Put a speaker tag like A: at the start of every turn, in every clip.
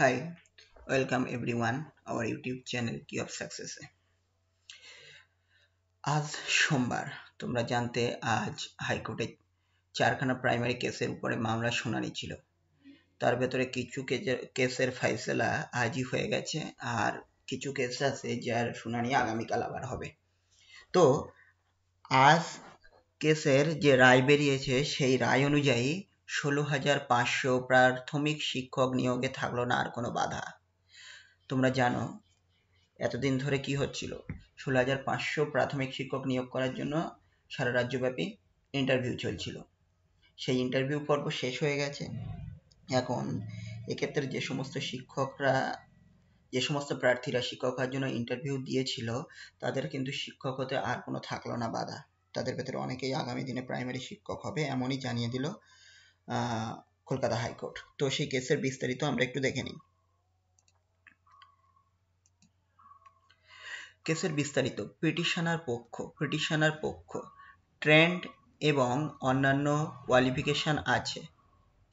A: high welcome everyone our YouTube channel key of সাকসেসে আজ সোমবার তোমরা জানতে আজ হাইকোর্টে চারখানা প্রাইমারি কেসের উপরে মামলা শুনানি ছিল তার ভেতরে কিছু কেসের ফাইসলা আজই হয়ে গেছে আর কিছু কেস আছে যার শুনানি আগামীকাল আবার হবে তো আজ কেসের যে রায় বেরিয়েছে সেই রায় অনুযায়ী ষোলো হাজার পাঁচশো প্রাথমিক শিক্ষক নিয়োগে থাকলো না আর কোনো বাধা তোমরা জানো এতদিন ধরে কি হচ্ছিল ষোলো হাজার পাঁচশো প্রাথমিক শিক্ষক নিয়োগ করার জন্য সারা রাজ্যব্যাপী ইন্টারভিউ চলছিল সেই ইন্টারভিউ পর্ব শেষ হয়ে গেছে এখন এক্ষেত্রে যে সমস্ত শিক্ষকরা যে সমস্ত প্রার্থীরা শিক্ষক হওয়ার জন্য ইন্টারভিউ দিয়েছিল তাদের কিন্তু শিক্ষক হতে আর কোনো থাকলো না বাধা তাদের ভেতরে অনেকেই আগামী দিনে প্রাইমারি শিক্ষক হবে এমনই জানিয়ে দিল কলকাতা হাইকোর্ট তো সেই কেসের বিস্তারিত আমরা একটু দেখে নিই কেসের বিস্তারিত পিটিশনার পক্ষ পিটিশনার পক্ষ ট্রেন্ড এবং অন্যান্য কোয়ালিফিকেশন আছে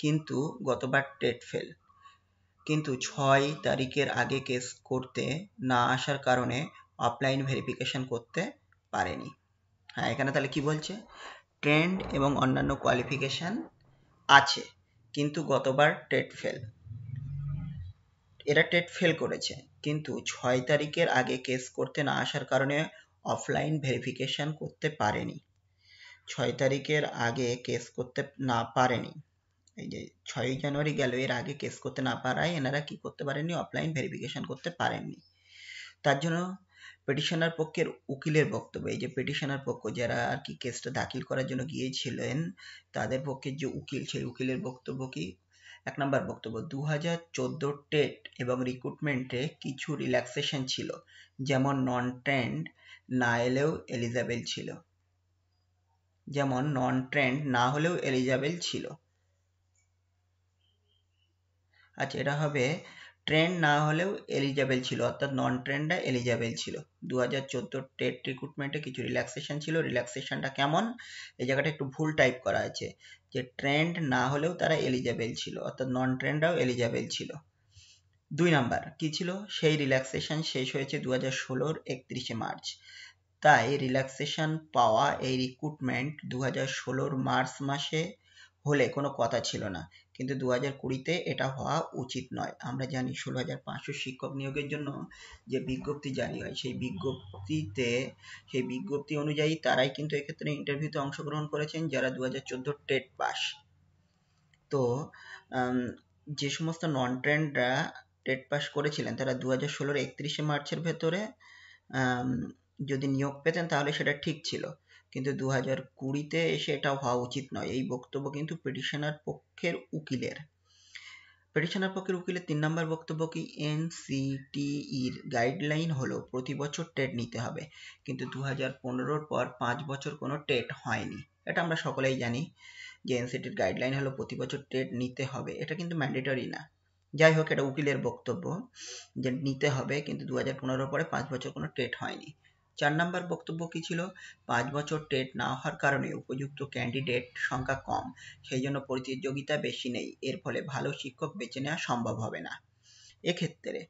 A: কিন্তু গতবার টেট ফেল কিন্তু ছয় তারিখের আগে কেস করতে না আসার কারণে অফলাইন ভেরিফিকেশন করতে পারেনি হ্যাঁ এখানে তাহলে কি বলছে ট্রেন্ড এবং অন্যান্য কোয়ালিফিকেশন আছে কিন্তু গতবার টেট ফেল এরা টেট ফেল করেছে কিন্তু ছয় তারিখের আগে কেস করতে না আসার কারণে অফলাইন ভেরিফিকেশন করতে পারেনি ছয় তারিখের আগে কেস করতে না পারেনি এই যে ছয়ই জানুয়ারি গেল এর আগে কেস করতে না পারায় এনারা কি করতে পারেননি অফলাইন ভেরিফিকেশন করতে পারেননি তার জন্য পিটিশনার পক্ষের উকিলের বক্তব্য এই যে পিটিশনার পক্ষ যারা আর কি কেসটা দাখিল করার জন্য গিয়েছিলেন তাদের পক্ষে যে উকিল সেই উকিলের বক্তব্য কি এক নাম্বার বক্তব্য দু হাজার চোদ্দ টেট এবং রিক্রুটমেন্টে কিছু রিল্যাক্সেশন ছিল যেমন নন ট্রেন্ড না এলেও এলিজাবেল ছিল যেমন নন ট্রেন্ড না হলেও এলিজাবেল ছিল আচ্ছা এটা হবে ট্রেন্ড না হলেও এলিজেবেল ছিল অর্থাৎ নন ট্রেন্ডরা এলিজেবেল ছিল দু হাজার চোদ্দো টেট রিক্রুটমেন্টে কিছু রিল্যাক্সেশন ছিল রিল্যাক্সেশনটা কেমন এই জায়গাটা একটু ভুল টাইপ করা আছে যে ট্রেন্ড না হলেও তারা এলিজেবেল ছিল অর্থাৎ নন ট্রেন্ডাও এলিজেবেল ছিল দুই নাম্বার কি ছিল সেই রিল্যাক্সেশন শেষ হয়েছে দু হাজার ষোলোর একত্রিশে মার্চ তাই রিল্যাক্সেশন পাওয়া এই রিক্রুটমেন্ট দু হাজার ষোলোর মার্চ মাসে হলে কোনো কথা ছিল না কিন্তু দু হাজার কুড়িতে এটা হওয়া উচিত নয় আমরা জানি ষোলো হাজার পাঁচশো শিক্ষক নিয়োগের জন্য যে বিজ্ঞপ্তি জারি হয় সেই বিজ্ঞপ্তিতে সেই বিজ্ঞপ্তি অনুযায়ী তারাই কিন্তু এক্ষেত্রে ইন্টারভিউতে অংশগ্রহণ করেছেন যারা দু হাজার চোদ্দো টেট পাস তো যে সমস্ত নন ট্রেন্ডরা টেট পাস করেছিলেন তারা দু হাজার ষোলোর একত্রিশে মার্চের ভেতরে যদি নিয়োগ পেতেন তাহলে সেটা ঠিক ছিল কিন্তু দু হাজার কুড়িতে এসে এটা হওয়া উচিত নয় এই বক্তব্য কিন্তু পিটিশনার পক্ষের উকিলের পিটিশনার পক্ষের উকিলের তিন নম্বর বক্তব্য কি এনসিটিইর গাইডলাইন হলো প্রতি বছর টেট নিতে হবে কিন্তু দু হাজার পনেরোর পর পাঁচ বছর কোনো টেট হয়নি এটা আমরা সকলেই জানি যে এনসিটির গাইডলাইন হলো প্রতি বছর টেট নিতে হবে এটা কিন্তু ম্যান্ডেটরি না যাই হোক এটা উকিলের বক্তব্য যে নিতে হবে কিন্তু দু হাজার পনেরো পরে পাঁচ বছর কোনো টেট হয়নি চার নম্বর বক্তব্য কি ছিল পাঁচ বছর টেট না হওয়ার কারণে উপযুক্ত ক্যান্ডিডেট সংখ্যা কম সেই জন্য প্রতিযোগিতা বেশি নেই এর ফলে ভালো শিক্ষক বেছে নেওয়া সম্ভব হবে না এক্ষেত্রে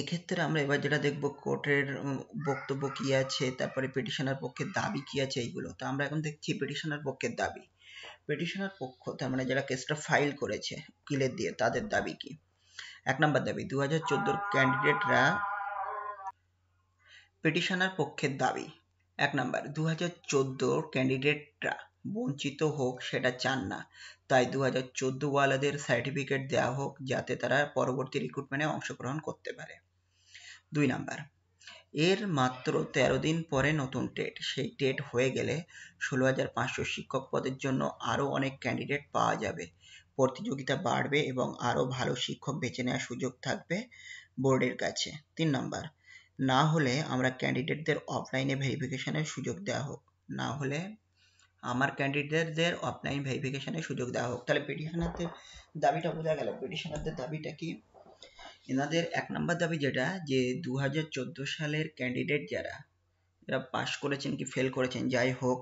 A: এক্ষেত্রে আমরা এবার যেটা দেখব কোর্টের বক্তব্য কি আছে তারপরে পিটিশনার পক্ষের দাবি কি আছে এইগুলো তো আমরা এখন দেখছি পিটিশনার পক্ষের দাবি পিটিশনার পক্ষ তার মানে যারা কেসটা ফাইল করেছে কিলের দিয়ে তাদের দাবি কি এক নম্বর দাবি দু হাজার চোদ্দোর ক্যান্ডিডেটরা পিটিশনার পক্ষের দাবি এক নম্বর দু হাজার চোদ্দোর ক্যান্ডিডেটরা বঞ্চিত হোক সেটা চান না তাই দু হাজার চোদ্দো ওয়ালাদের সার্টিফিকেট দেওয়া হোক যাতে তারা পরবর্তী রিক্রুটমেন্টে অংশগ্রহণ করতে পারে দুই নাম্বার এর মাত্র ১৩ দিন পরে নতুন টেট সেই টেট হয়ে গেলে ষোলো হাজার পাঁচশো শিক্ষক পদের জন্য আরও অনেক ক্যান্ডিডেট পাওয়া যাবে প্রতিযোগিতা বাড়বে এবং আরও ভালো শিক্ষক বেছে নেওয়ার সুযোগ থাকবে বোর্ডের কাছে তিন নাম্বার না হলে আমরা ক্যান্ডিডেটদের অফলাইনে ভেরিফিকেশনের সুযোগ দেওয়া হোক না হলে আমার ক্যান্ডিডেটদের অফলাইন ভেরিফিকেশনের সুযোগ দেওয়া হোক তাহলে পিটিশনারদের দাবিটা বোঝা গেল পিটিশনারদের দাবিটা কি এনাদের এক নম্বর দাবি যেটা যে দু সালের ক্যান্ডিডেট যারা যারা পাশ করেছেন কি ফেল করেছেন যাই হোক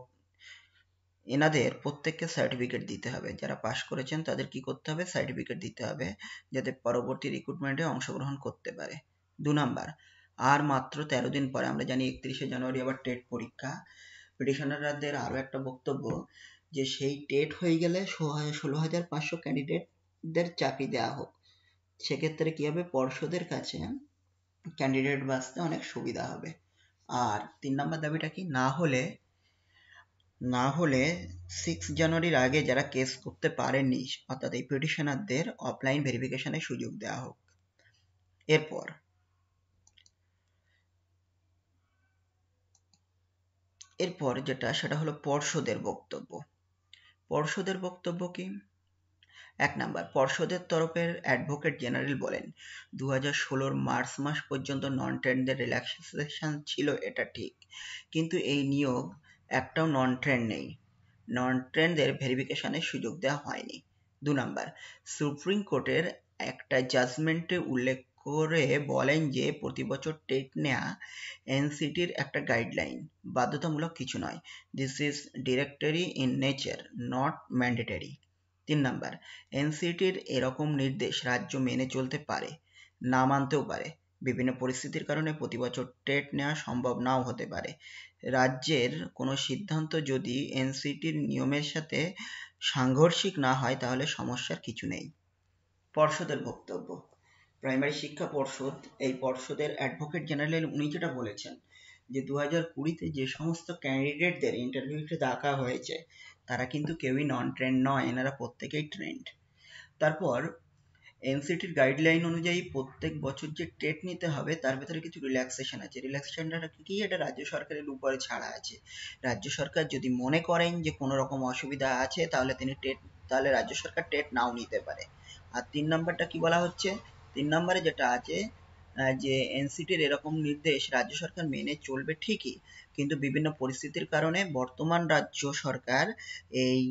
A: এনাদের প্রত্যেককে সার্টিফিকেট দিতে হবে যারা পাশ করেছেন তাদের কি করতে হবে সার্টিফিকেট দিতে হবে যাতে পরবর্তী রিক্রুটমেন্টে অংশগ্রহণ করতে পারে দু নাম্বার আর মাত্র তেরো দিন পরে আমরা জানি একত্রিশে জানুয়ারি আবার টেট পরীক্ষা পিটিশনারদের আরও একটা বক্তব্য যে সেই টেট হয়ে গেলে ষোলো হাজার পাঁচশো ক্যান্ডিডেটদের চাকরি দেওয়া হোক সেক্ষেত্রে কী হবে পর্ষদের কাছে ক্যান্ডিডেট বাঁচতে অনেক সুবিধা হবে আর তিন নম্বর দাবিটা কি না হলে না হলে সিক্স জানুয়ারির আগে যারা কেস করতে পারেনি অর্থাৎ এই পিটিশনারদের অফলাইন ভেরিফিকেশনের সুযোগ দেওয়া হোক এরপর এরপর যেটা সেটা হলো পর্ষদের বক্তব্য পর্ষদের বক্তব্য কি এক নাম্বার পর্ষদের তরফের অ্যাডভোকেট জেনারেল বলেন দু হাজার মার্চ মাস পর্যন্ত নন ট্রেন্ডদের রিল্যাক্সেশন ছিল এটা ঠিক কিন্তু এই নিয়োগ একটাও নন ট্রেন্ড নেই নন ট্রেন্ডদের ভেরিফিকেশনের সুযোগ দেওয়া হয়নি দু নাম্বার সুপ্রিম কোর্টের একটা জাজমেন্টে উল্লেখ করে বলেন যে প্রতি বছর টেট নেয়া এনসিটির একটা গাইডলাইন বাধ্যতামূলক কিছু নয় this is directory in nature not mandatory তিন নাম্বার এনসিটির এরকম নির্দেশ রাজ্য মেনে চলতে পারে না মানতেও পারে বিভিন্ন পরিস্থিতির কারণে প্রতি বছর টেট নেওয়া সম্ভব নাও হতে পারে রাজ্যের কোনো সিদ্ধান্ত যদি এনসিটির নিয়মের সাথে সাংঘর্ষিক না হয় তাহলে সমস্যার কিছু নেই পর্ষদের বক্তব্য প্রাইমারি শিক্ষা পর্ষদ এই পর্ষদের অ্যাডভোকেট জেনারেল উনি যেটা বলেছেন যে দু হাজার কুড়িতে যে সমস্ত ক্যান্ডিডেটদের ইন্টারভিউতে ডাকা হয়েছে তারা কিন্তু কেউই নন ট্রেন্ড নয় এনারা প্রত্যেকেই ট্রেন্ড তারপর এনসিটির গাইডলাইন অনুযায়ী প্রত্যেক বছর যে টেট নিতে হবে তার ভেতরে কিছু রিল্যাক্সেশন আছে রিল্যাক্সেশনটা কি এটা রাজ্য সরকারের উপরে ছাড়া আছে রাজ্য সরকার যদি মনে করেন যে কোনো রকম অসুবিধা আছে তাহলে তিনি টেট তাহলে রাজ্য সরকার টেট নাও নিতে পারে আর তিন নম্বরটা কি বলা হচ্ছে তিন নম্বরে যেটা আছে যে এনসিটির এরকম নির্দেশ রাজ্য সরকার মেনে চলবে ঠিকই কিন্তু বিভিন্ন পরিস্থিতির কারণে বর্তমান রাজ্য সরকার এই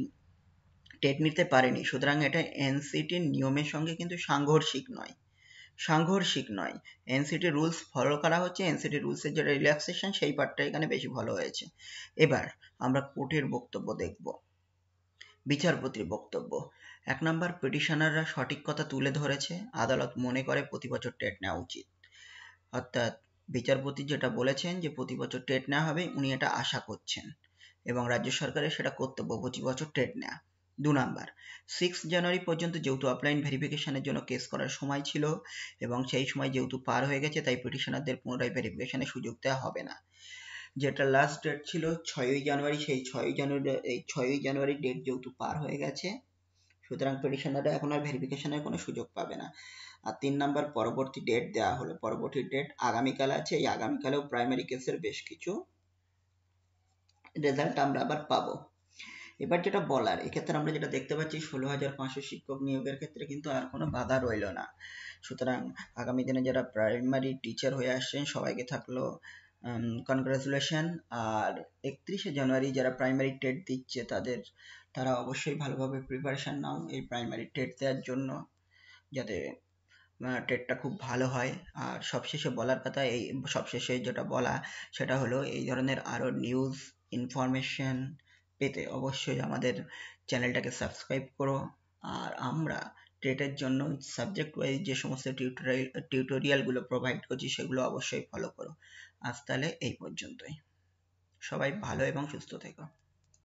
A: টেট নিতে পারেনি সুতরাং এটা এনসিটির নিয়মের সঙ্গে কিন্তু সাংঘর্ষিক নয় সাংঘর্ষিক নয় এনসিটি রুলস ফলো করা হচ্ছে এনসিটি রুলসের যে রিল্যাক্সেশন সেই পার্টটা এখানে বেশি ভালো হয়েছে এবার আমরা কোর্টের বক্তব্য দেখব বিচারপতির বক্তব্য এক নম্বর পিটিশনাররা সঠিক কথা তুলে ধরেছে আদালত মনে করে প্রতি বছর টেট নেওয়া উচিত অর্থাৎ বিচারপতি যেটা বলেছেন যে প্রতি বছর টেট নেওয়া হবে উনি এটা আশা করছেন এবং রাজ্য সরকারের সেটা কর্তব্য প্রতি বছর টেট নেওয়া দু নাম্বার সিক্স জানুয়ারি পর্যন্ত যেহেতু অফলাইন ভেরিফিকেশনের জন্য কেস করার সময় ছিল এবং সেই সময় যেহেতু পার হয়ে গেছে তাই পিটিশনারদের পুনরায় ভেরিফিকেশনের সুযোগ দেওয়া হবে না যেটা লাস্ট ডেট ছিল ছয়ই জানুয়ারি সেই ছয়ই জানুয়ারি এই ছয়ই জানুয়ারি ডেট যেহেতু পার হয়ে গেছে সুতরাং পিটিশনাররা এখন আর ভেরিফিকেশনের কোনো সুযোগ পাবে না আর তিন নাম্বার পরবর্তী ডেট দেওয়া হলো পরবর্তী ডেট আগামীকাল আছে এই আগামীকালেও প্রাইমারি কেসের বেশ কিছু রেজাল্ট আমরা আবার পাবো এবার যেটা বলার এক্ষেত্রে আমরা যেটা দেখতে পাচ্ছি ষোলো হাজার পাঁচশো শিক্ষক নিয়োগের ক্ষেত্রে কিন্তু আর কোনো বাধা রইল না সুতরাং আগামী দিনে যারা প্রাইমারি টিচার হয়ে আসছেন সবাইকে থাকলো কনগ্রাচুলেশন আর একত্রিশে জানুয়ারি যারা প্রাইমারি টেট দিচ্ছে তাদের তারা অবশ্যই ভালোভাবে প্রিপারেশান নাও এই প্রাইমারি টেট দেওয়ার জন্য যাতে টেটটা খুব ভালো হয় আর সবশেষে বলার কথা এই সবশেষে যেটা বলা সেটা হলো এই ধরনের আরও নিউজ ইনফরমেশন পেতে অবশ্যই আমাদের চ্যানেলটাকে সাবস্ক্রাইব করো আর আমরা টেটের জন্য সাবজেক্ট ওয়াইজ যে সমস্ত টিউটোরিয়াল টিউটোরিয়ালগুলো প্রোভাইড করছি সেগুলো অবশ্যই ফলো করো আজ তাহলে এই পর্যন্তই সবাই ভালো এবং সুস্থ থেকো